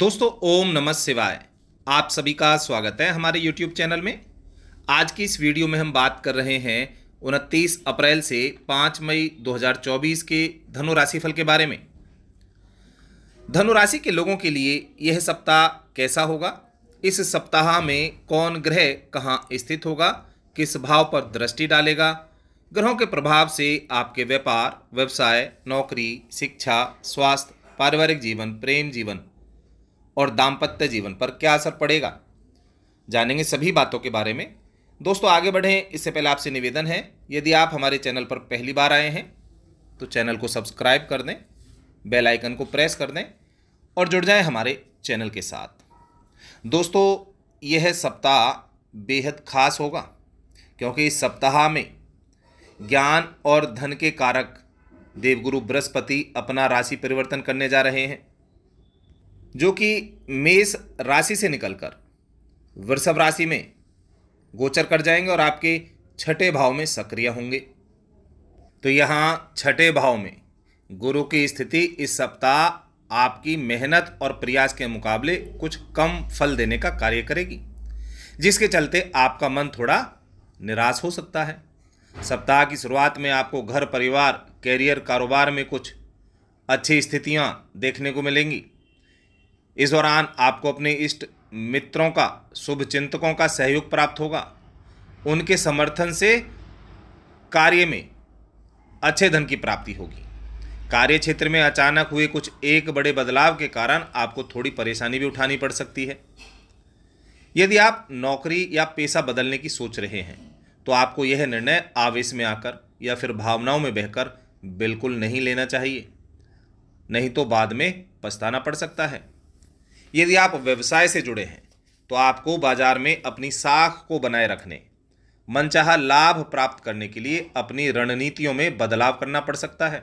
दोस्तों ओम नमः शिवाय आप सभी का स्वागत है हमारे YouTube चैनल में आज की इस वीडियो में हम बात कर रहे हैं उनतीस अप्रैल से 5 मई 2024 के धनु राशि फल के बारे में धनु राशि के लोगों के लिए यह सप्ताह कैसा होगा इस सप्ताह में कौन ग्रह कहाँ स्थित होगा किस भाव पर दृष्टि डालेगा ग्रहों के प्रभाव से आपके व्यापार व्यवसाय नौकरी शिक्षा स्वास्थ्य पारिवारिक जीवन प्रेम जीवन और दाम्पत्य जीवन पर क्या असर पड़ेगा जानेंगे सभी बातों के बारे में दोस्तों आगे बढ़ें इससे पहले आपसे निवेदन है यदि आप हमारे चैनल पर पहली बार आए हैं तो चैनल को सब्सक्राइब कर दें बेल आइकन को प्रेस कर दें और जुड़ जाएं हमारे चैनल के साथ दोस्तों यह सप्ताह बेहद खास होगा क्योंकि इस सप्ताह में ज्ञान और धन के कारक देवगुरु बृहस्पति अपना राशि परिवर्तन करने जा रहे हैं जो कि मेष राशि से निकलकर वृषभ राशि में गोचर कर जाएंगे और आपके छठे भाव में सक्रिय होंगे तो यहाँ छठे भाव में गुरु की स्थिति इस सप्ताह आपकी मेहनत और प्रयास के मुकाबले कुछ कम फल देने का कार्य करेगी जिसके चलते आपका मन थोड़ा निराश हो सकता है सप्ताह की शुरुआत में आपको घर परिवार कैरियर कारोबार में कुछ अच्छी स्थितियाँ देखने को मिलेंगी इस दौरान आपको अपने इष्ट मित्रों का शुभ चिंतकों का सहयोग प्राप्त होगा उनके समर्थन से कार्य में अच्छे धन की प्राप्ति होगी कार्य क्षेत्र में अचानक हुए कुछ एक बड़े बदलाव के कारण आपको थोड़ी परेशानी भी उठानी पड़ सकती है यदि आप नौकरी या पेशा बदलने की सोच रहे हैं तो आपको यह निर्णय आवेश में आकर या फिर भावनाओं में बहकर बिल्कुल नहीं लेना चाहिए नहीं तो बाद में पछताना पड़ सकता है यदि आप व्यवसाय से जुड़े हैं तो आपको बाजार में अपनी साख को बनाए रखने मनचाहा लाभ प्राप्त करने के लिए अपनी रणनीतियों में बदलाव करना पड़ सकता है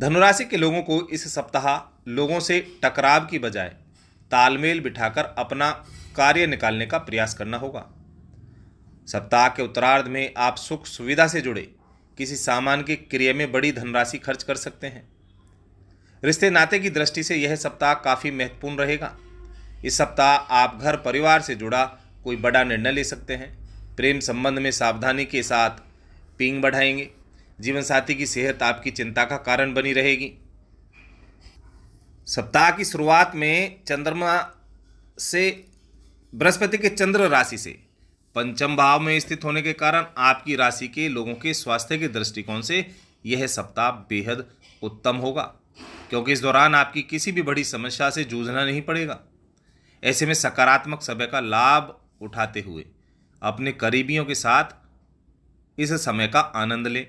धनुराशि के लोगों को इस सप्ताह लोगों से टकराव की बजाय तालमेल बिठाकर अपना कार्य निकालने का प्रयास करना होगा सप्ताह के उत्तरार्ध में आप सुख सुविधा से जुड़े किसी सामान के क्रिया में बड़ी धनराशि खर्च कर सकते हैं रिश्ते नाते की दृष्टि से यह सप्ताह काफ़ी महत्वपूर्ण रहेगा इस सप्ताह आप घर परिवार से जुड़ा कोई बड़ा निर्णय ले सकते हैं प्रेम संबंध में सावधानी के साथ पींग बढ़ाएंगे जीवनसाथी की सेहत आपकी चिंता का कारण बनी रहेगी सप्ताह की शुरुआत में चंद्रमा से बृहस्पति के चंद्र राशि से पंचम भाव में स्थित होने के कारण आपकी राशि के लोगों के स्वास्थ्य के दृष्टिकोण से यह सप्ताह बेहद उत्तम होगा क्योंकि इस दौरान आपकी किसी भी बड़ी समस्या से जूझना नहीं पड़ेगा ऐसे में सकारात्मक समय का लाभ उठाते हुए अपने करीबियों के साथ इस समय का आनंद लें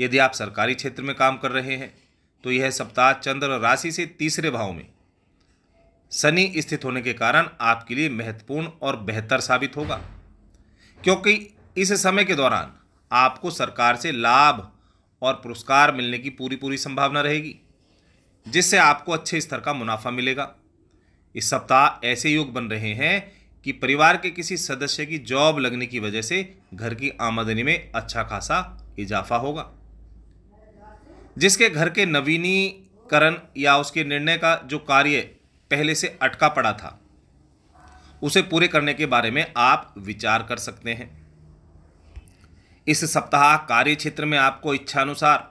यदि आप सरकारी क्षेत्र में काम कर रहे हैं तो यह सप्ताह चंद्र राशि से तीसरे भाव में शनि स्थित होने के कारण आपके लिए महत्वपूर्ण और बेहतर साबित होगा क्योंकि इस समय के दौरान आपको सरकार से लाभ और पुरस्कार मिलने की पूरी पूरी संभावना रहेगी जिससे आपको अच्छे स्तर का मुनाफा मिलेगा इस सप्ताह ऐसे योग बन रहे हैं कि परिवार के किसी सदस्य की जॉब लगने की वजह से घर की आमदनी में अच्छा खासा इजाफा होगा जिसके घर के नवीनीकरण या उसके निर्णय का जो कार्य पहले से अटका पड़ा था उसे पूरे करने के बारे में आप विचार कर सकते हैं इस सप्ताह कार्य क्षेत्र में आपको इच्छानुसार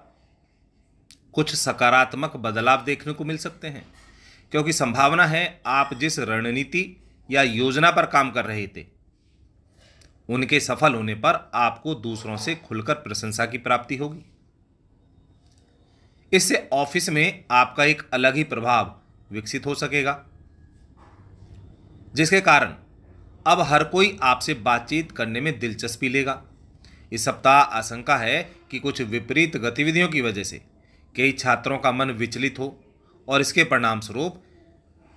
कुछ सकारात्मक बदलाव देखने को मिल सकते हैं क्योंकि संभावना है आप जिस रणनीति या योजना पर काम कर रहे थे उनके सफल होने पर आपको दूसरों से खुलकर प्रशंसा की प्राप्ति होगी इससे ऑफिस में आपका एक अलग ही प्रभाव विकसित हो सकेगा जिसके कारण अब हर कोई आपसे बातचीत करने में दिलचस्पी लेगा इस सप्ताह आशंका है कि कुछ विपरीत गतिविधियों की वजह से कई छात्रों का मन विचलित हो और इसके परिणाम स्वरूप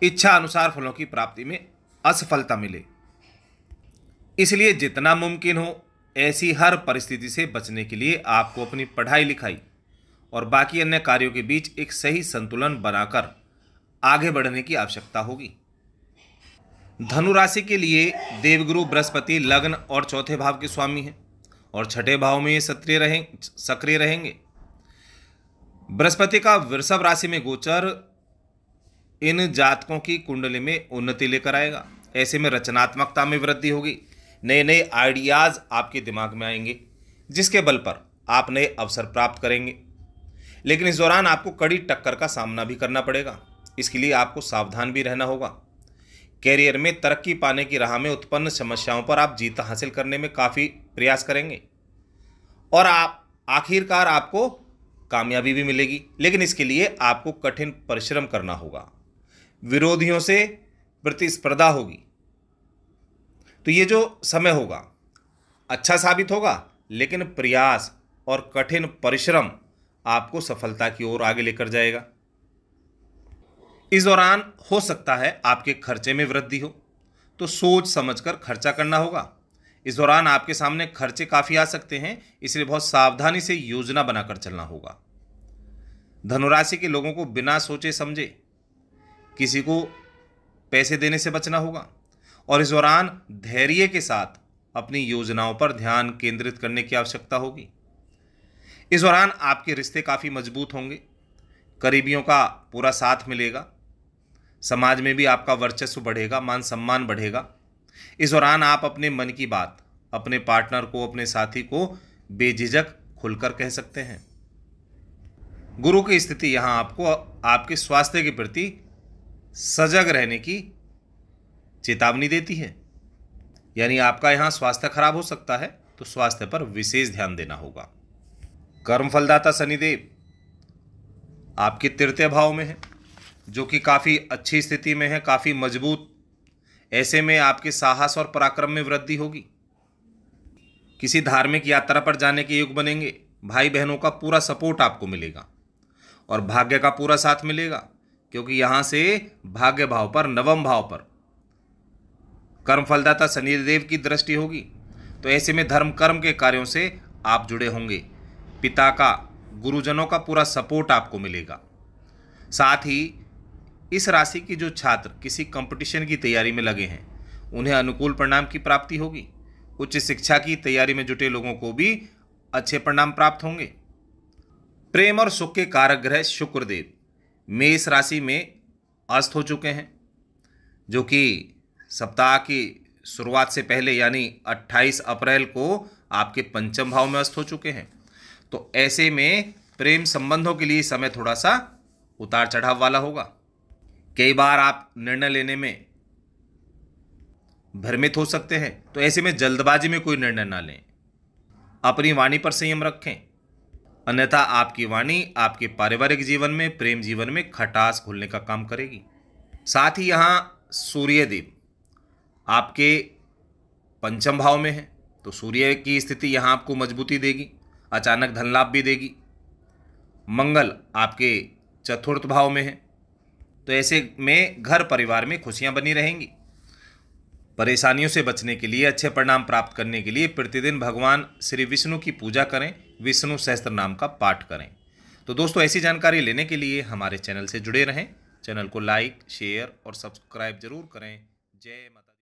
इच्छा अनुसार फलों की प्राप्ति में असफलता मिले इसलिए जितना मुमकिन हो ऐसी हर परिस्थिति से बचने के लिए आपको अपनी पढ़ाई लिखाई और बाकी अन्य कार्यों के बीच एक सही संतुलन बनाकर आगे बढ़ने की आवश्यकता होगी धनु राशि के लिए देवगुरु बृहस्पति लग्न और चौथे भाव के स्वामी हैं और छठे भाव में ये सक्रिय रहें सक्रिय रहेंगे बृहस्पति का वृषभ राशि में गोचर इन जातकों की कुंडली में उन्नति लेकर आएगा ऐसे में रचनात्मकता में वृद्धि होगी नए नए आइडियाज़ आपके दिमाग में आएंगे जिसके बल पर आप नए अवसर प्राप्त करेंगे लेकिन इस दौरान आपको कड़ी टक्कर का सामना भी करना पड़ेगा इसके लिए आपको सावधान भी रहना होगा कैरियर में तरक्की पाने की राह में उत्पन्न समस्याओं पर आप जीत हासिल करने में काफ़ी प्रयास करेंगे और आप आखिरकार आपको कामयाबी भी मिलेगी लेकिन इसके लिए आपको कठिन परिश्रम करना होगा विरोधियों से प्रतिस्पर्धा होगी तो ये जो समय होगा अच्छा साबित होगा लेकिन प्रयास और कठिन परिश्रम आपको सफलता की ओर आगे लेकर जाएगा इस दौरान हो सकता है आपके खर्चे में वृद्धि हो तो सोच समझकर खर्चा करना होगा इस दौरान आपके सामने खर्चे काफ़ी आ सकते हैं इसलिए बहुत सावधानी से योजना बनाकर चलना होगा धनुराशि के लोगों को बिना सोचे समझे किसी को पैसे देने से बचना होगा और इस दौरान धैर्य के साथ अपनी योजनाओं पर ध्यान केंद्रित करने की आवश्यकता होगी इस दौरान आपके रिश्ते काफ़ी मजबूत होंगे करीबियों का पूरा साथ मिलेगा समाज में भी आपका वर्चस्व बढ़ेगा मान सम्मान बढ़ेगा इस दौरान आप अपने मन की बात अपने पार्टनर को अपने साथी को बेझिझक खुलकर कह सकते हैं गुरु की स्थिति यहां आपको आपके स्वास्थ्य के प्रति सजग रहने की चेतावनी देती है यानी आपका यहां स्वास्थ्य खराब हो सकता है तो स्वास्थ्य पर विशेष ध्यान देना होगा कर्म फलदाता शनिदेव आपके तृतीय भाव में है जो कि काफ़ी अच्छी स्थिति में है काफ़ी मजबूत ऐसे में आपके साहस और पराक्रम में वृद्धि होगी किसी धार्मिक यात्रा पर जाने के योग बनेंगे भाई बहनों का पूरा सपोर्ट आपको मिलेगा और भाग्य का पूरा साथ मिलेगा क्योंकि यहाँ से भाग्य भाव पर नवम भाव पर कर्म फलदाता शनिदेव की दृष्टि होगी तो ऐसे में धर्म कर्म के कार्यों से आप जुड़े होंगे पिता का गुरुजनों का पूरा सपोर्ट आपको मिलेगा साथ ही इस राशि के जो छात्र किसी कंपटीशन की तैयारी में लगे हैं उन्हें अनुकूल परिणाम की प्राप्ति होगी उच्च शिक्षा की तैयारी में जुटे लोगों को भी अच्छे परिणाम प्राप्त होंगे प्रेम और सुख के कारक ग्रह शुक्रदेव मेष राशि में अस्त हो चुके हैं जो कि सप्ताह की शुरुआत से पहले यानी 28 अप्रैल को आपके पंचम भाव में अस्त हो चुके हैं तो ऐसे में प्रेम संबंधों के लिए समय थोड़ा सा उतार चढ़ाव वाला होगा कई बार आप निर्णय लेने में भ्रमित हो सकते हैं तो ऐसे में जल्दबाजी में कोई निर्णय ना लें अपनी वाणी पर संयम रखें अन्यथा आपकी वाणी आपके पारिवारिक जीवन में प्रेम जीवन में खटास घुलने का काम करेगी साथ ही यहाँ सूर्यदेव आपके पंचम भाव में है तो सूर्य की स्थिति यहाँ आपको मजबूती देगी अचानक धन लाभ भी देगी मंगल आपके चतुर्थ भाव में है तो ऐसे में घर परिवार में खुशियां बनी रहेंगी परेशानियों से बचने के लिए अच्छे परिणाम प्राप्त करने के लिए प्रतिदिन भगवान श्री विष्णु की पूजा करें विष्णु सहस्त्र नाम का पाठ करें तो दोस्तों ऐसी जानकारी लेने के लिए हमारे चैनल से जुड़े रहें चैनल को लाइक शेयर और सब्सक्राइब जरूर करें जय माता